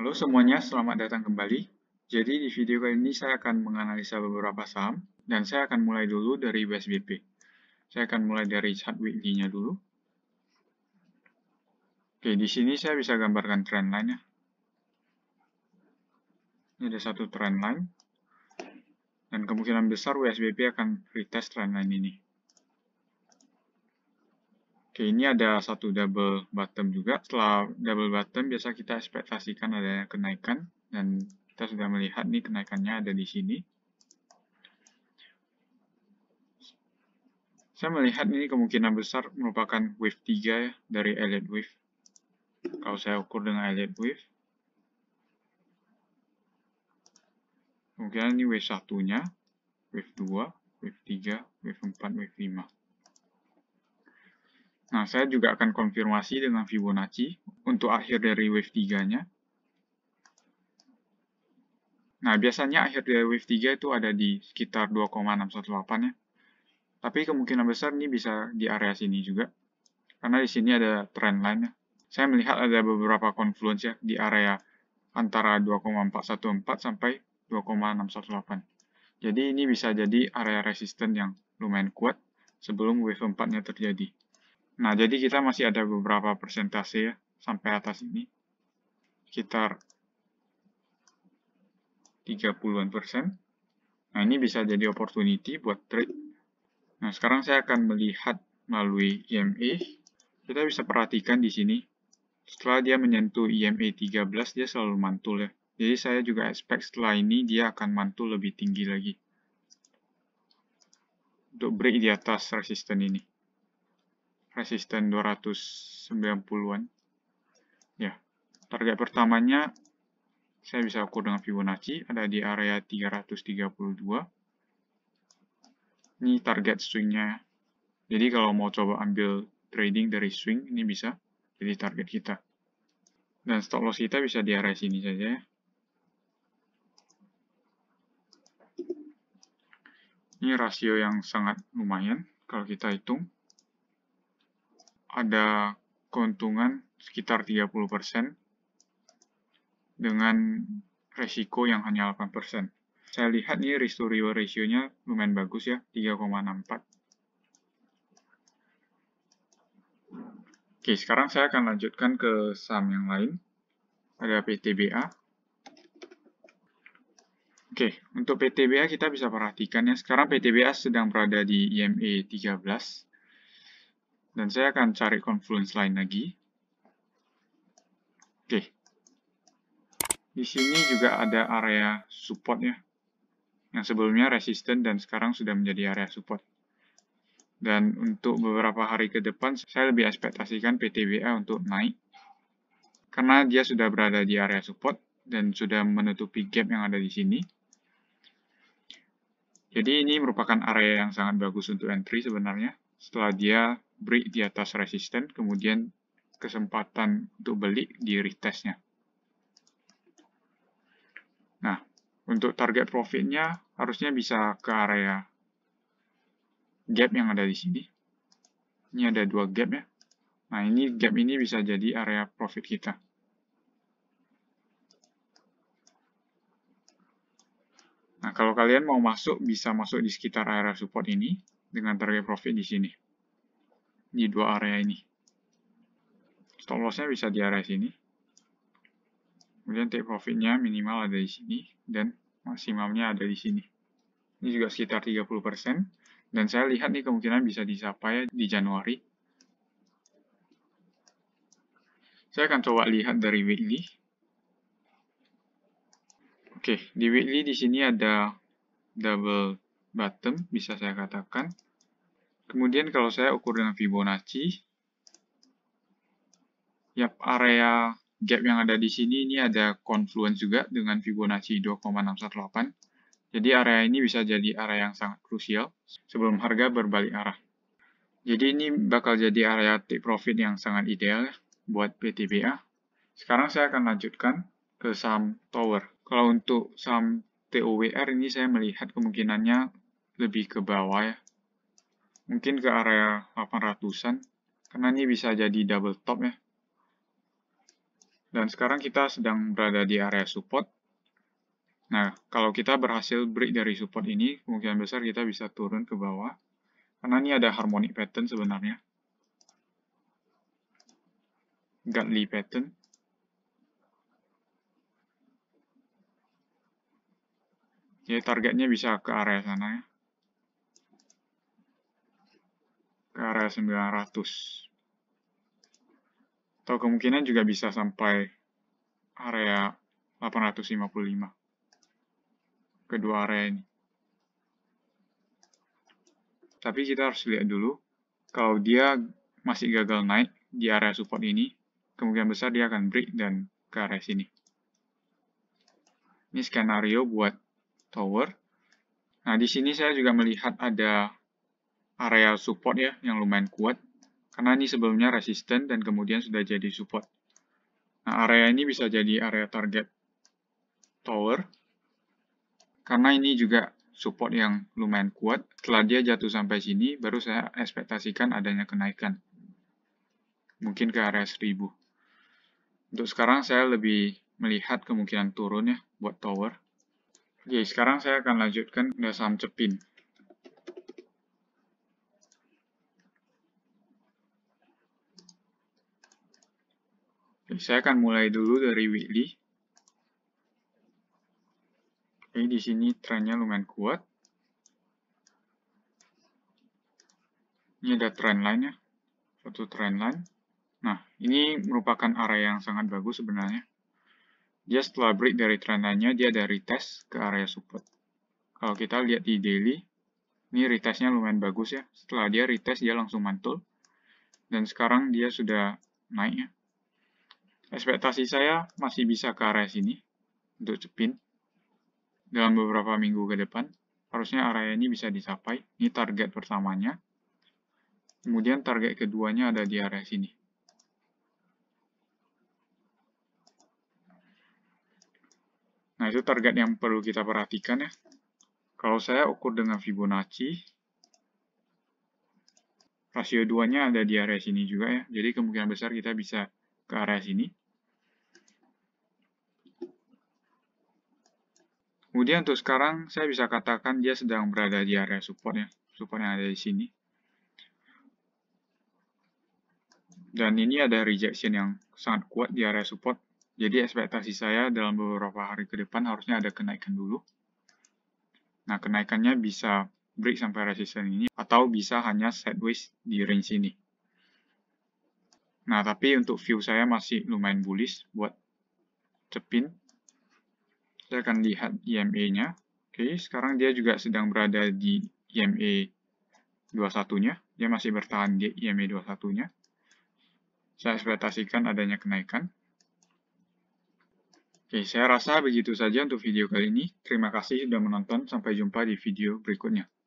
Halo semuanya, selamat datang kembali. Jadi di video kali ini saya akan menganalisa beberapa saham dan saya akan mulai dulu dari BSBP. Saya akan mulai dari chart weekly-nya dulu. Oke, di sini saya bisa gambarkan trend line ya. Ini ada satu trend line. Dan kemungkinan besar USBP akan retest trend line ini. Oke, ini ada satu double bottom juga. Setelah double bottom, biasa kita ekspektasikan ada kenaikan. Dan kita sudah melihat nih kenaikannya ada di sini. Saya melihat ini kemungkinan besar merupakan wave 3 ya, dari Elliott Wave. Kalau saya ukur dengan Elliott Wave. Kemungkinan ini wave 1-nya, wave 2, wave 3, wave 4, wave 5. Nah, saya juga akan konfirmasi dengan Fibonacci untuk akhir dari wave 3-nya. Nah, biasanya akhir dari wave 3 itu ada di sekitar 2,618 ya. Tapi kemungkinan besar ini bisa di area sini juga. Karena di sini ada trend line nya. Saya melihat ada beberapa confluence ya di area antara 2,414 sampai 2,618. Jadi ini bisa jadi area resisten yang lumayan kuat sebelum wave 4-nya terjadi. Nah, jadi kita masih ada beberapa persentase ya, sampai atas ini. Sekitar 30-an persen. Nah, ini bisa jadi opportunity buat trade. Nah, sekarang saya akan melihat melalui EMA Kita bisa perhatikan di sini. Setelah dia menyentuh IMA e 13, dia selalu mantul ya. Jadi saya juga expect setelah ini dia akan mantul lebih tinggi lagi. Untuk break di atas resisten ini resisten 290-an. Ya, target pertamanya saya bisa ukur dengan Fibonacci, ada di area 332. Ini target swingnya. Jadi kalau mau coba ambil trading dari swing, ini bisa jadi target kita. Dan stop loss kita bisa di area sini saja ya. Ini rasio yang sangat lumayan kalau kita hitung ada keuntungan sekitar 30% dengan resiko yang hanya 8%. Saya lihat nih risk to reward ratio-nya lumayan bagus ya, 3,64. Oke, sekarang saya akan lanjutkan ke saham yang lain. Ada PTBA. Oke, untuk PTBA kita bisa perhatikan ya. Sekarang PTBA sedang berada di IMA e 13 dan saya akan cari confluence lain lagi. Oke. Di sini juga ada area support ya. Yang sebelumnya resisten dan sekarang sudah menjadi area support. Dan untuk beberapa hari ke depan, saya lebih ekspektasikan PTBA untuk naik. Karena dia sudah berada di area support dan sudah menutupi gap yang ada di sini. Jadi ini merupakan area yang sangat bagus untuk entry sebenarnya. Setelah dia break di atas resisten, kemudian kesempatan untuk beli di retestnya. Nah, untuk target profitnya harusnya bisa ke area gap yang ada di sini. Ini ada dua gap ya. Nah, ini gap ini bisa jadi area profit kita. Nah, kalau kalian mau masuk, bisa masuk di sekitar area support ini dengan target profit di sini di dua area ini. Stop lossnya bisa di area sini. Kemudian take profitnya minimal ada di sini dan maksimalnya ada di sini. Ini juga sekitar 30%. Dan saya lihat nih kemungkinan bisa disapai di Januari. Saya akan coba lihat dari weekly. Oke, di weekly di sini ada double bottom, bisa saya katakan. Kemudian kalau saya ukur dengan Fibonacci, yap area gap yang ada di sini ini ada confluence juga dengan Fibonacci 2,618. Jadi area ini bisa jadi area yang sangat krusial sebelum harga berbalik arah. Jadi ini bakal jadi area take profit yang sangat ideal buat PTBA. Sekarang saya akan lanjutkan ke saham tower. Kalau untuk saham TOWR ini saya melihat kemungkinannya lebih ke bawah ya, mungkin ke area 800-an karena ini bisa jadi double top ya dan sekarang kita sedang berada di area support nah kalau kita berhasil break dari support ini kemungkinan besar kita bisa turun ke bawah karena ini ada harmonic pattern sebenarnya Godly pattern Jadi targetnya bisa ke area sana ya 900. Atau kemungkinan juga bisa sampai area 855. Kedua area ini. Tapi kita harus lihat dulu, kalau dia masih gagal naik di area support ini, kemungkinan besar dia akan break dan ke area sini. Ini skenario buat tower. Nah, di sini saya juga melihat ada area support ya yang lumayan kuat karena ini sebelumnya resisten dan kemudian sudah jadi support. Nah, area ini bisa jadi area target tower karena ini juga support yang lumayan kuat. Setelah dia jatuh sampai sini, baru saya ekspektasikan adanya kenaikan. Mungkin ke area 1000. Untuk sekarang saya lebih melihat kemungkinan turun ya buat tower. Oke, sekarang saya akan lanjutkan ke saham cepin. saya akan mulai dulu dari weekly. Oke, di sini trennya lumayan kuat. Ini ada trendline line ya, satu trend Nah, ini merupakan area yang sangat bagus sebenarnya. Dia setelah break dari trendline nya dia ada retest ke area support. Kalau kita lihat di daily, ini retestnya lumayan bagus ya. Setelah dia retest, dia langsung mantul. Dan sekarang dia sudah naik ya ekspektasi saya masih bisa ke area sini untuk cepin dalam beberapa minggu ke depan harusnya area ini bisa disapai ini target pertamanya kemudian target keduanya ada di area sini nah itu target yang perlu kita perhatikan ya kalau saya ukur dengan Fibonacci rasio 2 nya ada di area sini juga ya jadi kemungkinan besar kita bisa ke area sini Kemudian untuk sekarang saya bisa katakan dia sedang berada di area support ya, support yang ada di sini. Dan ini ada rejection yang sangat kuat di area support. Jadi ekspektasi saya dalam beberapa hari ke depan harusnya ada kenaikan dulu. Nah, kenaikannya bisa break sampai resisten ini atau bisa hanya sideways di range ini. Nah, tapi untuk view saya masih lumayan bullish buat cepin kita akan lihat IMA-nya. Oke, sekarang dia juga sedang berada di IMA e 21-nya. Dia masih bertahan di IMA e 21-nya. Saya ekspektasikan adanya kenaikan. Oke, saya rasa begitu saja untuk video kali ini. Terima kasih sudah menonton. Sampai jumpa di video berikutnya.